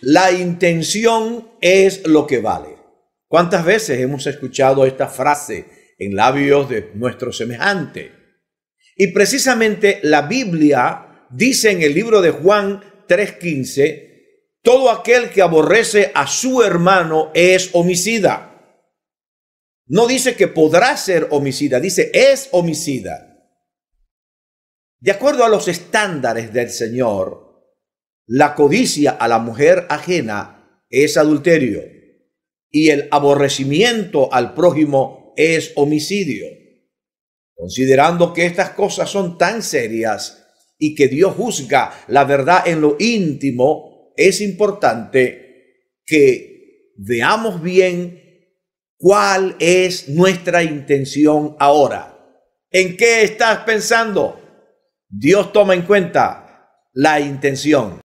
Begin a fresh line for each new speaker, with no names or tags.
La intención es lo que vale. ¿Cuántas veces hemos escuchado esta frase en labios de nuestro semejante? Y precisamente la Biblia dice en el libro de Juan 3:15, todo aquel que aborrece a su hermano es homicida. No dice que podrá ser homicida, dice es homicida. De acuerdo a los estándares del Señor, la codicia a la mujer ajena es adulterio y el aborrecimiento al prójimo es homicidio. Considerando que estas cosas son tan serias y que Dios juzga la verdad en lo íntimo, es importante que veamos bien cuál es nuestra intención ahora. ¿En qué estás pensando? Dios toma en cuenta la intención.